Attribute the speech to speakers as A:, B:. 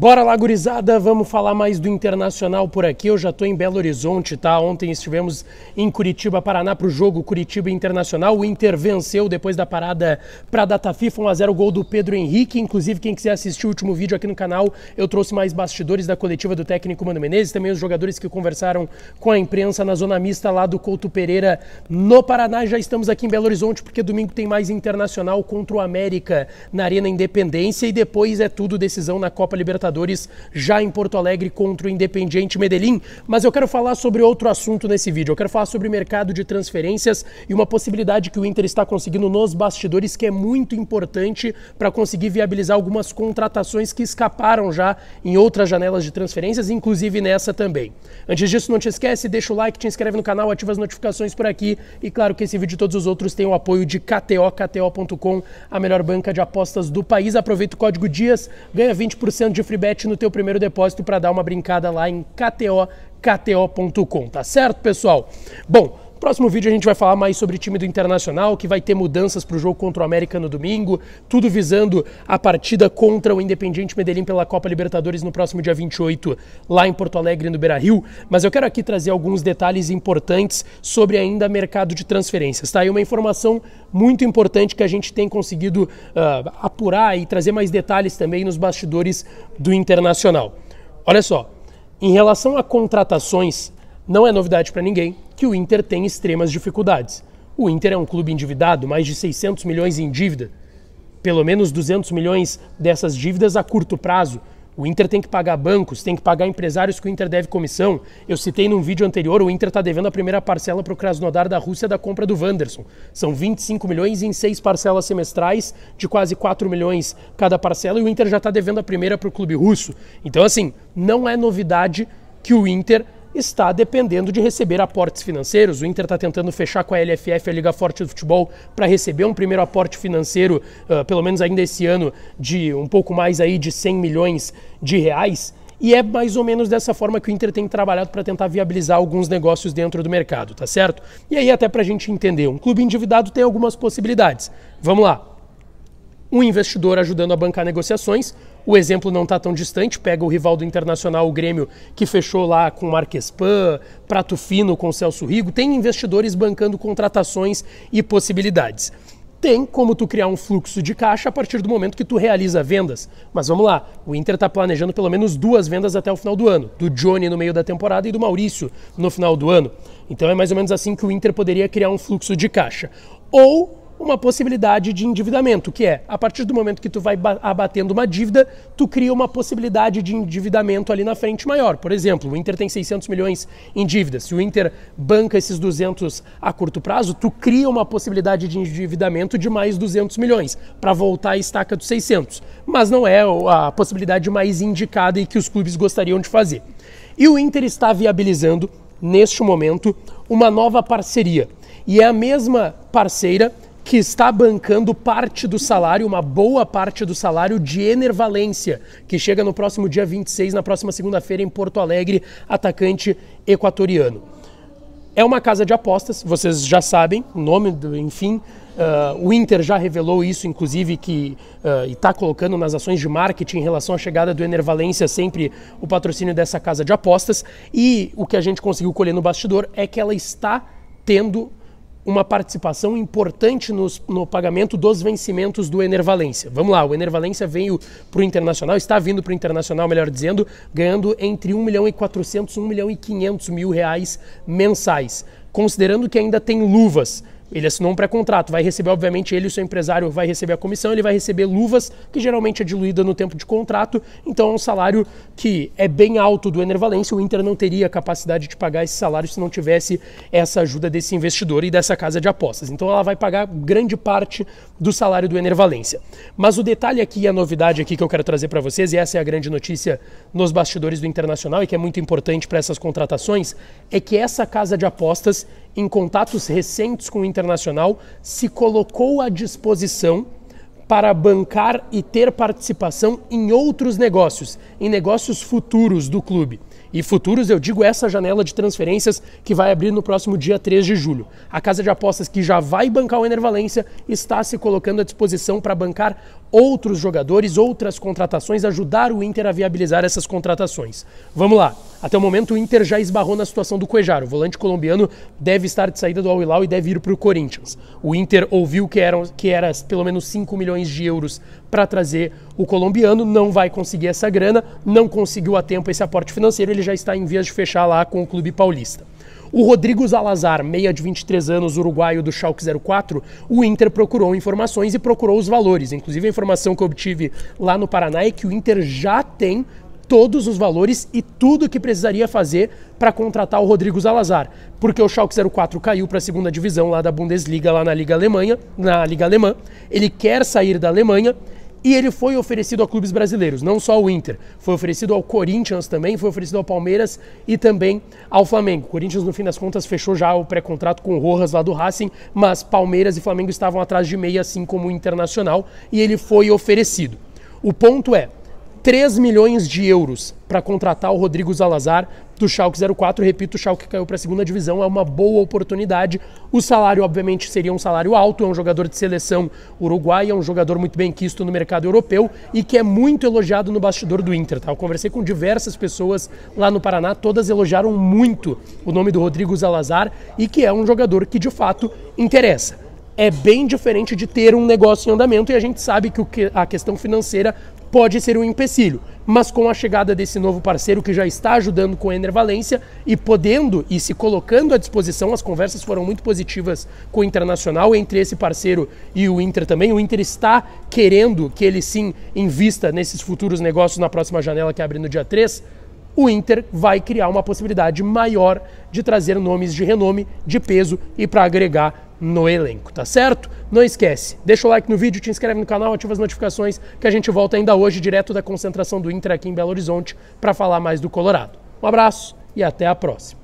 A: Bora lá, gurizada, vamos falar mais do internacional por aqui. Eu já estou em Belo Horizonte, tá? Ontem estivemos em Curitiba, Paraná, para o jogo Curitiba Internacional. O Inter venceu depois da parada para a data FIFA, 1x0 gol do Pedro Henrique. Inclusive, quem quiser assistir o último vídeo aqui no canal, eu trouxe mais bastidores da coletiva do técnico Mano Menezes, também os jogadores que conversaram com a imprensa na zona mista lá do Couto Pereira, no Paraná. Já estamos aqui em Belo Horizonte, porque domingo tem mais internacional contra o América na Arena Independência e depois é tudo decisão na Copa Libertadores. Libertadores já em Porto Alegre contra o Independiente Medellín. Mas eu quero falar sobre outro assunto nesse vídeo. Eu quero falar sobre mercado de transferências e uma possibilidade que o Inter está conseguindo nos bastidores que é muito importante para conseguir viabilizar algumas contratações que escaparam já em outras janelas de transferências, inclusive nessa também. Antes disso, não te esquece, deixa o like, te inscreve no canal, ativa as notificações por aqui e claro que esse vídeo e todos os outros tem o apoio de KTO, KTO.com, a melhor banca de apostas do país. Aproveita o código DIAS, ganha 20% de free bet no teu primeiro depósito para dar uma brincada lá em KTO, kto.com, tá certo, pessoal? Bom, Próximo vídeo a gente vai falar mais sobre time do Internacional, que vai ter mudanças para o jogo contra o América no domingo, tudo visando a partida contra o Independiente Medellín pela Copa Libertadores no próximo dia 28, lá em Porto Alegre, no Beira-Rio. Mas eu quero aqui trazer alguns detalhes importantes sobre ainda mercado de transferências, tá? E uma informação muito importante que a gente tem conseguido uh, apurar e trazer mais detalhes também nos bastidores do Internacional. Olha só, em relação a contratações, não é novidade para ninguém que o Inter tem extremas dificuldades. O Inter é um clube endividado, mais de 600 milhões em dívida. Pelo menos 200 milhões dessas dívidas a curto prazo. O Inter tem que pagar bancos, tem que pagar empresários que o Inter deve comissão. Eu citei num vídeo anterior, o Inter está devendo a primeira parcela para o Krasnodar da Rússia da compra do Wanderson. São 25 milhões em seis parcelas semestrais, de quase 4 milhões cada parcela, e o Inter já está devendo a primeira para o clube russo. Então, assim, não é novidade que o Inter está dependendo de receber aportes financeiros. O Inter está tentando fechar com a LFF, a Liga Forte do Futebol, para receber um primeiro aporte financeiro, uh, pelo menos ainda esse ano, de um pouco mais aí de 100 milhões de reais. E é mais ou menos dessa forma que o Inter tem trabalhado para tentar viabilizar alguns negócios dentro do mercado, tá certo? E aí, até para a gente entender, um clube endividado tem algumas possibilidades. Vamos lá um investidor ajudando a bancar negociações. O exemplo não está tão distante, pega o rival do Internacional, o Grêmio, que fechou lá com pan Prato Fino com Celso Rigo. Tem investidores bancando contratações e possibilidades. Tem como tu criar um fluxo de caixa a partir do momento que tu realiza vendas. Mas vamos lá, o Inter está planejando pelo menos duas vendas até o final do ano. Do Johnny no meio da temporada e do Maurício no final do ano. Então é mais ou menos assim que o Inter poderia criar um fluxo de caixa. Ou uma possibilidade de endividamento, que é, a partir do momento que tu vai abatendo uma dívida, tu cria uma possibilidade de endividamento ali na frente maior. Por exemplo, o Inter tem 600 milhões em dívidas. Se o Inter banca esses 200 a curto prazo, tu cria uma possibilidade de endividamento de mais 200 milhões para voltar à estaca dos 600. Mas não é a possibilidade mais indicada e que os clubes gostariam de fazer. E o Inter está viabilizando, neste momento, uma nova parceria. E é a mesma parceira que está bancando parte do salário, uma boa parte do salário de Enervalência, que chega no próximo dia 26, na próxima segunda-feira, em Porto Alegre, atacante equatoriano. É uma casa de apostas, vocês já sabem, o nome, do, enfim. Uh, o Inter já revelou isso, inclusive, que uh, ah, está colocando nas ações de marketing em relação à chegada do Enervalência sempre o patrocínio dessa casa de apostas. E o que a gente conseguiu colher no bastidor é que ela está tendo uma participação importante nos, no pagamento dos vencimentos do Enervalência. Vamos lá, o Enervalência veio para o Internacional, está vindo para o Internacional, melhor dizendo, ganhando entre 1 milhão e 400, 1 milhão e 500 mil reais mensais. Considerando que ainda tem luvas ele assinou um pré-contrato, vai receber, obviamente, ele, e o seu empresário, vai receber a comissão, ele vai receber luvas, que geralmente é diluída no tempo de contrato, então é um salário que é bem alto do enervalência, O Inter não teria capacidade de pagar esse salário se não tivesse essa ajuda desse investidor e dessa casa de apostas. Então ela vai pagar grande parte do salário do Enervalência. Mas o detalhe aqui e a novidade aqui que eu quero trazer para vocês, e essa é a grande notícia nos bastidores do Internacional e que é muito importante para essas contratações, é que essa casa de apostas, em contatos recentes com o Internacional, se colocou à disposição para bancar e ter participação em outros negócios, em negócios futuros do clube. E futuros, eu digo essa janela de transferências que vai abrir no próximo dia 3 de julho. A casa de apostas que já vai bancar o Enervalência está se colocando à disposição para bancar outros jogadores, outras contratações, ajudar o Inter a viabilizar essas contratações. Vamos lá. Até o momento, o Inter já esbarrou na situação do Cuejar. O volante colombiano deve estar de saída do Al-Hilal e deve ir para o Corinthians. O Inter ouviu que, eram, que era pelo menos 5 milhões de euros para trazer o colombiano, não vai conseguir essa grana, não conseguiu a tempo esse aporte financeiro, ele já está em vias de fechar lá com o Clube Paulista. O Rodrigo Zalazar, meia de 23 anos, uruguaio do Schalke 04, o Inter procurou informações e procurou os valores. Inclusive, a informação que eu obtive lá no Paraná é que o Inter já tem todos os valores e tudo que precisaria fazer para contratar o Rodrigo Zalazar, porque o Schalke 04 caiu para a segunda divisão lá da Bundesliga, lá na Liga Alemanha, na Liga Alemã. Ele quer sair da Alemanha e ele foi oferecido a clubes brasileiros, não só ao Inter. Foi oferecido ao Corinthians também, foi oferecido ao Palmeiras e também ao Flamengo. O Corinthians, no fim das contas, fechou já o pré-contrato com o Rojas lá do Racing, mas Palmeiras e Flamengo estavam atrás de meia, assim como o Internacional, e ele foi oferecido. O ponto é, 3 milhões de euros para contratar o Rodrigo Zalazar do Schalke 04. Repito, o Schalke caiu para a segunda divisão, é uma boa oportunidade. O salário, obviamente, seria um salário alto, é um jogador de seleção Uruguai é um jogador muito bem quisto no mercado europeu e que é muito elogiado no bastidor do Inter. Tá? Eu conversei com diversas pessoas lá no Paraná, todas elogiaram muito o nome do Rodrigo Zalazar e que é um jogador que, de fato, interessa é bem diferente de ter um negócio em andamento e a gente sabe que a questão financeira pode ser um empecilho. Mas com a chegada desse novo parceiro que já está ajudando com o Ener Valência e podendo e se colocando à disposição, as conversas foram muito positivas com o Internacional, entre esse parceiro e o Inter também. O Inter está querendo que ele sim invista nesses futuros negócios na próxima janela que abre no dia 3. O Inter vai criar uma possibilidade maior de trazer nomes de renome, de peso e para agregar no elenco, tá certo? Não esquece, deixa o like no vídeo, te inscreve no canal, ativa as notificações, que a gente volta ainda hoje direto da concentração do Inter aqui em Belo Horizonte para falar mais do Colorado. Um abraço e até a próxima.